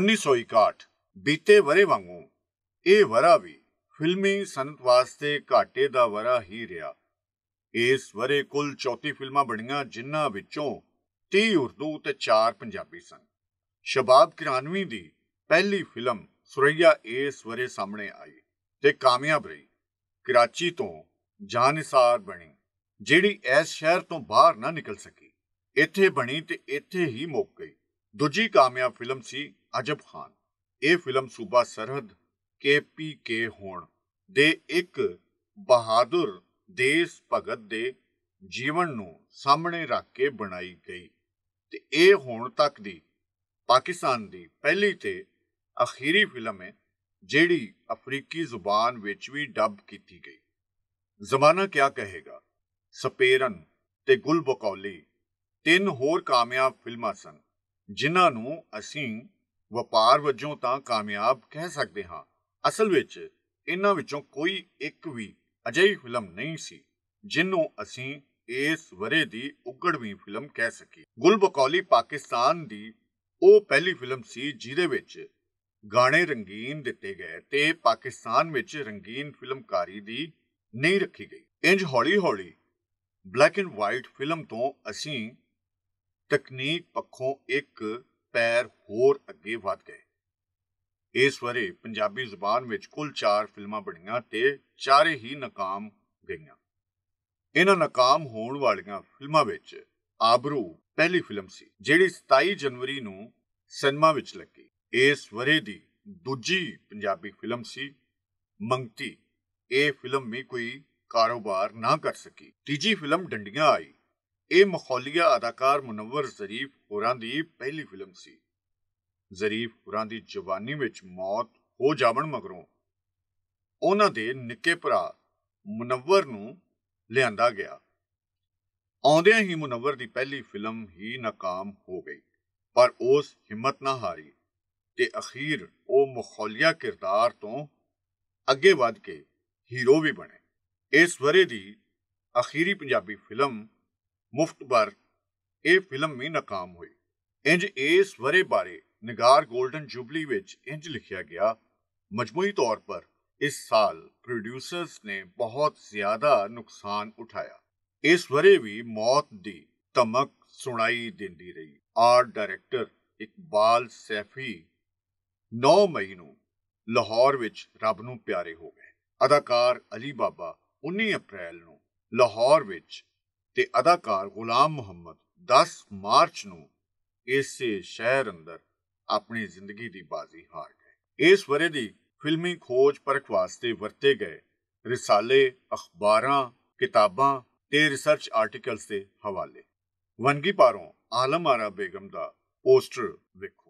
1961 ਬੀਤੇ ਵਰੇ ਵਾਂਗੂ ਇਹ ਵਰਾ ਵੀ ਫਿਲਮੀ ਸੰਤ ਵਾਸਤੇ ਘਾਟੇ ਦਾ ਵਰਾ ਹੀ ਰਿਹਾ ਇਸ ਵਰੇ ਕੁੱਲ 34 ਫਿਲਮਾਂ ਬਣੀਆਂ ਜਿਨ੍ਹਾਂ ਵਿੱਚੋਂ 30 ਉਰਦੂ ਤੇ 4 ਪੰਜਾਬੀ ਸਨ ਸ਼ਬਾਬ ਕਿਰਾਨਵੀ ਦੀ ਪਹਿਲੀ ਫਿਲਮ ਸੁਰਈਆ ਇਸ ਵਰੇ ਸਾਹਮਣੇ ਆਈ ਤੇ ਕਾਮਯਾਬ ਰਹੀ ਕਰਾਚੀ ਤੋਂ ਜਾਨਸਾਰ ਬਣੀ ਜਿਹੜੀ ਇਸ ਸ਼ਹਿਰ ਤੋਂ ਬਾਹਰ ਨਾ ਨਿਕਲ ਸਕੀ ਇੱਥੇ ਬਣੀ ਤੇ ਇੱਥੇ ਹੀ ਮੁੱਕ ਗਈ ਦੂਜੀ ਕਾਮਯਾਬ ਫਿਲਮ ਸੀ ਅਜਬ ਖਾਨ ਇਹ ਫਿਲਮ ਸੂਬਾ ਸਰਹੱਦ ਕੇ ਹੋਣ ਦੇ ਇੱਕ ਬਹਾਦਰ ਦੇਸ਼ ਭਗਤ ਦੇ ਜੀਵਨ ਨੂੰ ਸਾਹਮਣੇ ਰੱਖ ਕੇ ਬਣਾਈ ਗਈ ਤੇ ਇਹ ਹੁਣ ਤੱਕ ਦੀ ਪਾਕਿਸਤਾਨ ਦੀ ਪਹਿਲੀ ਤੇ ਅਖੀਰੀ ਫਿਲਮ ਹੈ ਜਿਹੜੀ ਅਫਰੀਕੀ ਜ਼ੁਬਾਨ ਵਿੱਚ ਵੀ ਡਬ ਕੀਤੀ ਗਈ ਜ਼ਮਾਨਾ ਕਿਆ ਕਹੇਗਾ ਸਪੇਰਨ ਤੇ ਗੁਲਬਕੌਲੀ ਤਿੰਨ ਹੋਰ ਕਾਮਯਾਬ ਫਿਲਮਾਂ ਸਨ ਜਿਨ੍ਹਾਂ ਨੂੰ ਅਸੀਂ ਵਪਾਰ ਵਜੋਂ ਤਾਂ ਕਾਮਯਾਬ ਕਹਿ ਸਕਦੇ ਹਾਂ ਅਸਲ ਵਿੱਚ ਇਹਨਾਂ ਵਿੱਚੋਂ ਕੋਈ ਇੱਕ ਵੀ ਅਜਿਹੀ ਫਿਲਮ ਨਹੀਂ ਸੀ ਜਿੰਨੂੰ ਅਸੀਂ ਇਸ ਵਰੇ ਦੀ ਉਗੜਵੀਂ ਫਿਲਮ ਕਹਿ ਸਕੀ ਗੁਲਬਕੌਲੀ ਪਾਕਿਸਤਾਨ ਦੀ ਉਹ ਪਹਿਲੀ ਫਿਲਮ ਸੀ ਜਿਹਦੇ ਵਿੱਚ ਗਾਣੇ ਰੰਗੀਨ ਦਿੱਤੇ ਗਏ ਤੇ ਪਾਕਿਸਤਾਨ ਵਿੱਚ ਰੰਗੀਨ ਫਿਲਮਕਾਰੀ ਦੀ ਨਹੀਂ ਰੱਖੀ ਗਈ ਇੰਜ ਹੌਲੀ-ਹੌਲੀ ਬਲੈਕ ਐਂਡ ਵਾਈਟ ਫਿਲਮ ਤੋਂ ਅਸੀਂ ਤਕਨੀਕ ਪੱਖੋਂ ਇੱਕ ਪੈਰ ਹੋਰ ਅੱਗੇ ਵਧ ਗਏ ਇਸ ਵਰੇ ਪੰਜਾਬੀ ਜ਼ੁਬਾਨ ਵਿੱਚ ਕੁੱਲ 4 ਫਿਲਮਾਂ ਬਣੀਆਂ ਤੇ ਚਾਰੇ ਹੀ ਨਾਕਾਮ ਗਈਆਂ ਇਹਨਾਂ ਨਾਕਾਮ ਹੋਣ ਵਾਲੀਆਂ ਫਿਲਮਾਂ ਵਿੱਚ ਆਬਰੂ ਪਹਿਲੀ ਫਿਲਮ ਸੀ ਜਿਹੜੀ 27 ਜਨਵਰੀ ਨੂੰ ਸਿਨੇਮਾ ਵਿੱਚ ਲੱਗੀ ਇਸ ਵਰੇ ਦੀ ਦੂਜੀ ਪੰਜਾਬੀ ਫਿਲਮ ਸੀ ਮੰਗਤੀ ਇਹ ਫਿਲਮ ਵੀ ਕੋਈ ਕਾਰੋਬਾਰ ਨਾ ਕਰ ਸਕੀ ਤੀਜੀ ਫਿਲਮ ਡੰਡੀਆਂ ਆਈ ਇਹ ਮਖੌਲੀਆ ਅਦਾਕਾਰ ਮੁਨਵਰ ਜ਼ਰੀਫ ਹੋਰਾਂ ਦੀ ਪਹਿਲੀ ਫਿਲਮ ਸੀ ਜ਼ਰੀਫ ਹੋਰਾਂ ਦੀ ਜਵਾਨੀ ਵਿੱਚ ਮੌਤ ਹੋ ਜਾਵਣ ਮਗਰੋਂ ਉਹਨਾਂ ਦੇ ਨਿੱਕੇ ਭਰਾ ਮੁਨਵਰ ਨੂੰ ਲਿਆਂਦਾ ਗਿਆ ਆਉਂਦਿਆਂ ਹੀ ਮੁਨਵਰ ਦੀ ਪਹਿਲੀ ਫਿਲਮ ਹੀ ناکਾਮ ਹੋ ਗਈ ਪਰ ਉਸ ਹਿੰਮਤ ਨਾ ਹਾਰੀ ਤੇ ਅਖੀਰ ਉਹ ਮਖੌਲੀਆ ਕਿਰਦਾਰ ਤੋਂ ਅੱਗੇ ਵਧ ਕੇ ਹੀਰੋ ਵੀ ਬਣੇ ਇਸ ਵਰੇ ਦੀ ਅਖੀਰੀ ਪੰਜਾਬੀ ਫਿਲਮ ਮੁਫਤ ਬਰ ਇਹ ਫਿਲਮ ਵੀ ਨਾਕਾਮ ਹੋਈ ਇੰਜ ਇਸ ਵਰੇ ਬਾਰੇ ਨਿਗਾਰ 골ਡਨ ਜੁਬਲੀ ਵਿੱਚ ਇੰਜ ਲਿਖਿਆ ਗਿਆ ਮਜਮੂਈ ਤੌਰ ਪਰ ਇਸ ਸਾਲ ਪ੍ਰੋਡਿਊਸਰਸ ਨੇ ਬਹੁਤ ਜ਼ਿਆਦਾ ਨੁਕਸਾਨ ਉਠਾਇਆ ਇਸ ਵਰੇ ਵੀ ਮੌਤ ਦੀ ਧਮਕ ਸੁਣਾਈ ਦਿੰਦੀ ਰਹੀ ਆਰ ਡਾਇਰੈਕਟਰ ਇਕਬਾਲ ਸੈਫੀ 9 ਮਈ ਨੂੰ ਲਾਹੌਰ ਵਿੱਚ ਰੱਬ ਨੂੰ ਪਿਆਰੇ ਹੋ ਗਏ ਅਦਾਕਾਰ ਅਲੀ ਬਾਬਾ 19 ਅਪ੍ਰੈਲ ਨੂੰ ਲਾਹੌਰ ਵਿੱਚ ਤੇ ਅਦਾਕਾਰ ਗੁਲਾਮ ਮੁਹੰਮਦ 10 ਮਾਰਚ ਨੂੰ ਇਸੇ ਸ਼ਹਿਰ ਅੰਦਰ ਆਪਣੀ ਜ਼ਿੰਦਗੀ ਦੀ ਬਾਜ਼ੀ ਹਾਰ ਗਏ ਇਸ ਵਰੇ ਦੀ ਫਿਲਮੀ ਖੋਜ ਪਰਖ ਵਾਸਤੇ ਵਰਤੇ ਗਏ ਰਿਸਾਲੇ ਅਖਬਾਰਾਂ ਕਿਤਾਬਾਂ ਤੇ ਰਿਸਰਚ ਆਰਟੀਕਲਸ ਦੇ ਹਵਾਲੇ ਵਨਗੀ ਪਾਰੋਂ ਆਲਮ ਆਰਾ ਬੇਗਮ ਦਾ ਪੋਸਟਰ ਵੇਖੋ